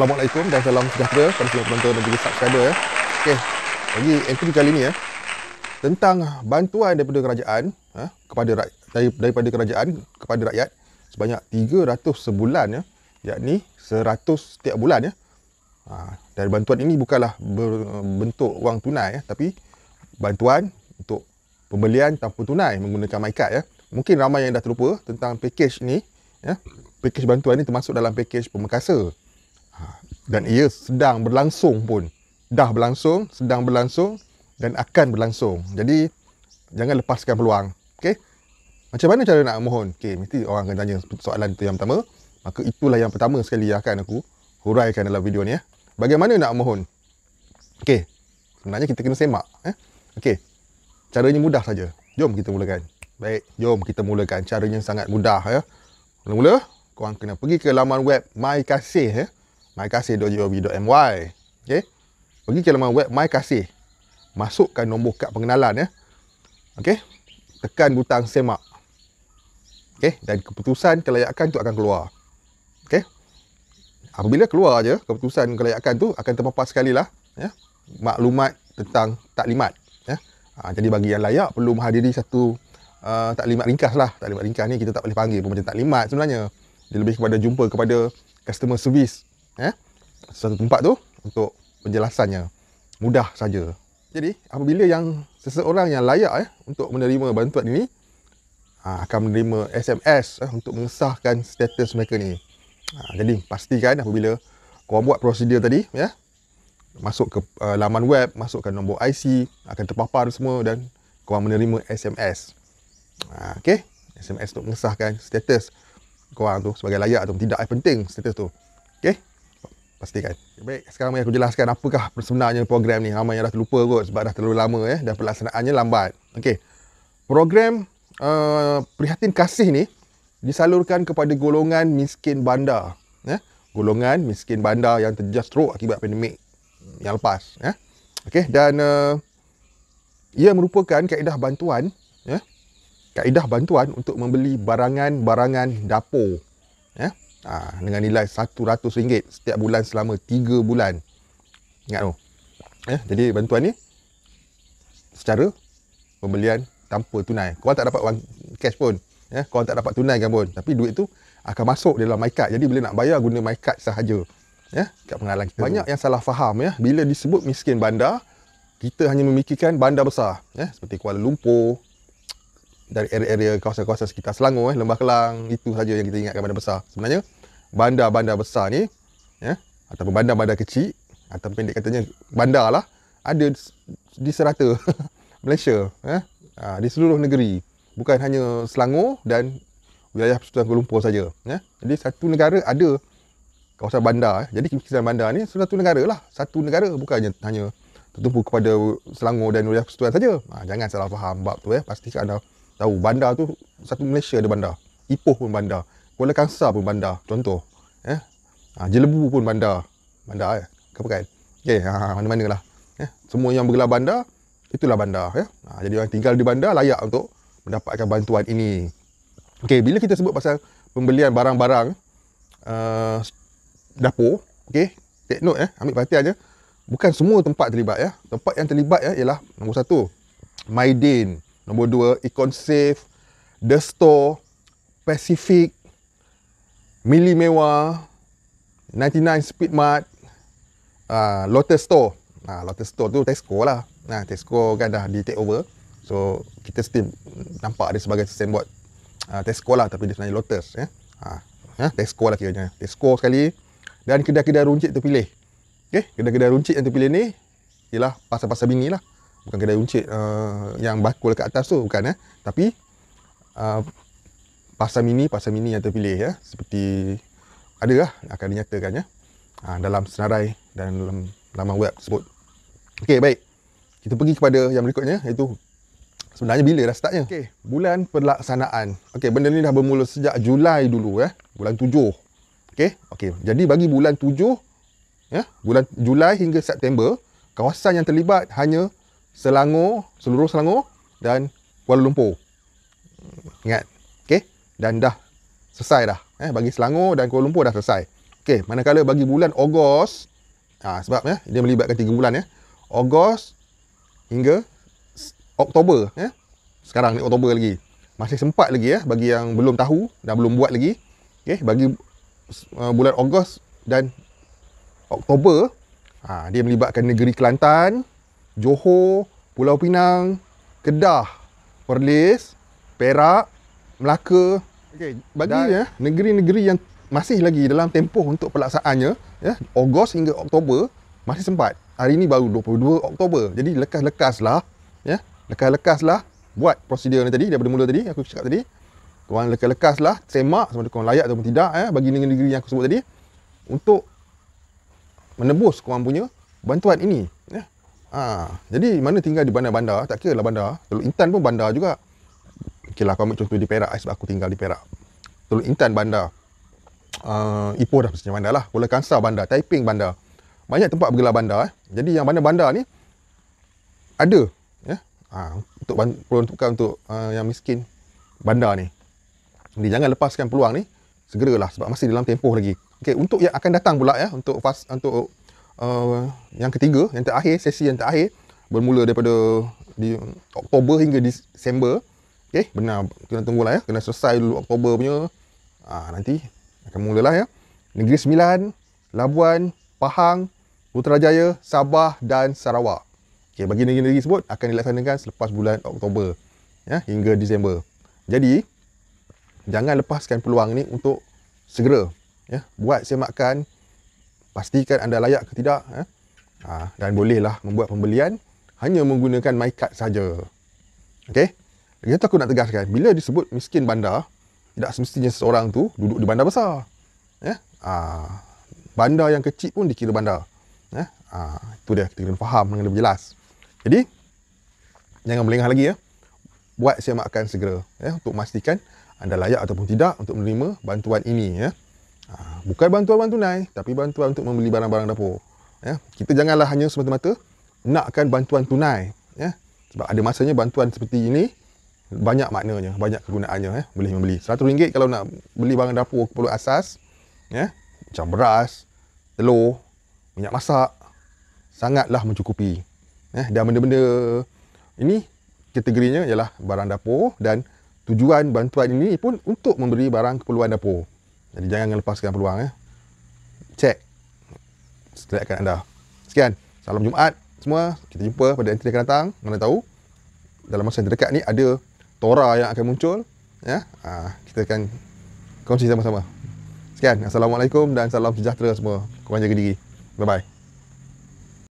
Assalamualaikum dan salam sejahtera kepada semua penonton dan juga subscriber ya. Okey, bagi entry kali ini ya eh, tentang bantuan daripada kerajaan ya, kepada dari daripada kerajaan kepada rakyat sebanyak 300 sebulan ya, yakni 100 setiap bulan ya. Ha, dan bantuan ini bukanlah bentuk wang tunai ya, tapi bantuan untuk pembelian tanpa tunai menggunakan MyCard ya. Mungkin ramai yang dah terlupa tentang pakej ni ya. Pakej bantuan ini termasuk dalam pakej pemekasa. Ha. Dan ia sedang berlangsung pun. Dah berlangsung, sedang berlangsung dan akan berlangsung. Jadi, jangan lepaskan peluang. Okay? Macam mana cara nak mohon? Okay, mesti orang akan tanya soalan itu yang pertama. Maka itulah yang pertama sekali yang akan aku huraikan dalam video ni. Eh. Bagaimana nak mohon? Okay, sebenarnya kita kena semak. Eh. Okay, caranya mudah saja. Jom kita mulakan. Baik, jom kita mulakan. Caranya sangat mudah. ya. Eh. Mula-mula, korang kena pergi ke laman web MyKasih. Eh. Ya mykasih.gov.my okay, pergi ke laman web mykasih masukkan nombor kad pengenalan ya okay, tekan butang semak okay, dan keputusan kelayakan tu akan keluar okay, apabila keluar je keputusan kelayakan tu akan terpapar sekali lah ya maklumat tentang taklimat ya ha, jadi bagi yang layak perlu menghadiri satu uh, taklimat ringkas lah taklimat ringkas ni kita tak boleh panggil pun macam taklimat sebenarnya dia lebih kepada jumpa kepada customer service eh, ha? satu tempat tu untuk penjelasannya mudah saja. Jadi apabila yang seseorang yang layak eh, untuk menerima bantuan ini ha, akan menerima SMS eh, untuk mengesahkan status mereka ni. Ha, jadi pastikan apabila korang buat prosedur tadi ya masuk ke uh, laman web, masukkan nombor IC, akan terpapar semua dan korang menerima SMS. Ha, okay. SMS untuk mengesahkan status korang tu sebagai layak atau tidak eh, penting status tu. Okay pastikan. Baik, sekarang saya akan jelaskan apakah sebenarnya program ni. Ramai yang dah terlupa kot sebab dah terlalu lama eh dan pelaksanaannya lambat. Okey. Program uh, Prihatin Kasih ni disalurkan kepada golongan miskin bandar, Eh? Golongan miskin bandar yang terjejas teruk akibat pandemik yang lepas, ya. Eh? Okey, dan uh, ia merupakan kaedah bantuan, ya. Eh? Kaedah bantuan untuk membeli barangan-barangan dapur, Eh? ha, dengan nilai RM100 setiap bulan selama 3 bulan ingat tu oh. eh, jadi bantuan ni secara pembelian tanpa tunai korang tak dapat cash pun eh, korang tak dapat tunai kan pun tapi duit tu akan masuk dalam MyCard jadi bila nak bayar guna MyCard sahaja ya kat pengalaman kita banyak yang salah faham ya bila disebut miskin bandar kita hanya memikirkan bandar besar ya seperti Kuala Lumpur dari area-area kawasan-kawasan sekitar Selangor eh, Lembah Kelang itu saja yang kita ingatkan bandar besar sebenarnya bandar-bandar besar ni ya eh, ataupun bandar-bandar kecil atau pendek katanya bandar lah ada di serata Malaysia eh, di seluruh negeri bukan hanya Selangor dan wilayah Persekutuan Kuala Lumpur saja ya eh. jadi satu negara ada kawasan bandar eh. jadi kisah bandar ni satu negara lah satu negara bukannya hanya tertumpu kepada Selangor dan wilayah Persekutuan saja ha, jangan salah faham bab tu eh pastikan anda Tahu bandar tu satu Malaysia ada bandar. Ipoh pun bandar. Kuala Kangsar pun bandar contoh. Eh? Ha, Jelebu pun bandar. Bandar eh. Kau kan? Okey, eh, ha, ha, ha, mana-manalah. Ya. Eh? Semua yang bergelar bandar itulah bandar ya. Eh? Ha, jadi orang tinggal di bandar layak untuk mendapatkan bantuan ini. Okey, bila kita sebut pasal pembelian barang-barang uh, dapur, okey, take note eh, ambil perhatian je. Eh. Bukan semua tempat terlibat ya. Tempat yang terlibat ya ialah nombor satu, Maidin. Nombor dua, Econ Safe, The Store, Pacific, Mili Mewah, 99 Speed Mart, uh, Lotus Store. Ha, Lotus Store tu Tesco lah. Ha, Tesco kan dah di take over. So, kita still nampak dia sebagai sandbox uh, Tesco lah. Tapi dia sebenarnya Lotus. Eh? Ha, ha, Tesco lah kira kiranya. Tesco sekali. Dan kedai-kedai runcit pilih Okay? Kedai-kedai runcit yang terpilih ni, ialah pasal-pasal bini lah bukan kedai uncit uh, yang bakul kat atas tu bukan eh tapi uh, pasar mini pasar mini yang terpilih ya seperti adalah akan dinyatakan ya uh, dalam senarai dan dalam laman web tersebut okey baik kita pergi kepada yang berikutnya iaitu sebenarnya bila dah startnya okey bulan pelaksanaan okey benda ni dah bermula sejak Julai dulu ya bulan 7 okey okey jadi bagi bulan 7 ya bulan Julai hingga September kawasan yang terlibat hanya Selangor, seluruh Selangor dan Kuala Lumpur. Ingat. Okey. Dan dah selesai dah. Eh, bagi Selangor dan Kuala Lumpur dah selesai. Okey. Manakala bagi bulan Ogos. Ha, sebab ya, dia melibatkan 3 bulan. Ya. Ogos hingga Oktober. Ya. Sekarang ni Oktober lagi. Masih sempat lagi ya bagi yang belum tahu dan belum buat lagi. Okey. Bagi uh, bulan Ogos dan Oktober. Ha, dia melibatkan negeri Kelantan. Johor, Pulau Pinang, Kedah, Perlis, Perak, Melaka. Okey, bagi ya negeri-negeri yang masih lagi dalam tempoh untuk pelaksanaannya, ya, Ogos hingga Oktober masih sempat. Hari ini baru 22 Oktober. Jadi lekas-lekaslah, ya. Lekas-lekaslah buat prosedur ni tadi daripada mula tadi aku cakap tadi. Korang lekas-lekaslah semak sama ada korang layak ataupun tidak ya bagi negeri-negeri yang aku sebut tadi untuk menebus korang punya bantuan ini Ha, jadi mana tinggal di bandar-bandar, tak kira lah bandar. Teluk Intan pun bandar juga. Okey lah, kau ambil contoh di Perak eh, sebab aku tinggal di Perak. Teluk Intan bandar. Uh, Ipoh dah pastinya bandar lah. Kuala Kansar bandar, Taiping bandar. Banyak tempat bergelar bandar. Eh. Jadi yang bandar-bandar ni, ada. Ya? Ha, untuk peruntukan untuk uh, yang miskin bandar ni. Jadi jangan lepaskan peluang ni. Segeralah sebab masih dalam tempoh lagi. okay untuk yang akan datang pula ya, untuk fast, untuk Uh, yang ketiga, yang terakhir, sesi yang terakhir bermula daripada di Oktober hingga Disember. Okey, benar kena tunggulah ya, kena selesai dulu Oktober punya. Ah ha, nanti akan mulalah ya. Negeri Sembilan, Labuan, Pahang, Putrajaya, Sabah dan Sarawak. Okey, bagi negeri-negeri sebut akan dilaksanakan selepas bulan Oktober ya hingga Disember. Jadi jangan lepaskan peluang ni untuk segera ya buat semakan pastikan anda layak ke tidak eh? ha, dan bolehlah membuat pembelian hanya menggunakan MyCard saja. Okey? Lagi satu aku nak tegaskan, bila disebut miskin bandar, tidak semestinya seseorang tu duduk di bandar besar. Eh? Ha, bandar yang kecil pun dikira bandar. Eh? Ha, itu dia, kita kena faham dengan lebih jelas. Jadi, jangan melengah lagi ya. Buat semakan segera ya, untuk memastikan anda layak ataupun tidak untuk menerima bantuan ini. Ya. Ha, bukan bantuan wang tunai, tapi bantuan untuk membeli barang-barang dapur. Ya, kita janganlah hanya semata-mata nakkan bantuan tunai. Ya, sebab ada masanya bantuan seperti ini, banyak maknanya, banyak kegunaannya. Ya, boleh membeli. RM100 kalau nak beli barang dapur keperluan asas, ya, macam beras, telur, minyak masak, sangatlah mencukupi. Ya, dan benda-benda ini kategorinya ialah barang dapur dan tujuan bantuan ini pun untuk memberi barang keperluan dapur. Jadi jangan lepaskan peluang eh. Check. Sediakan anda. Sekian. Salam Jumaat semua. Kita jumpa pada entri akan datang. Mana tahu dalam masa yang terdekat ni ada Tora yang akan muncul. Ya. Ha, kita akan kongsi sama-sama. Sekian. Assalamualaikum dan salam sejahtera semua. Korang jaga diri. Bye-bye.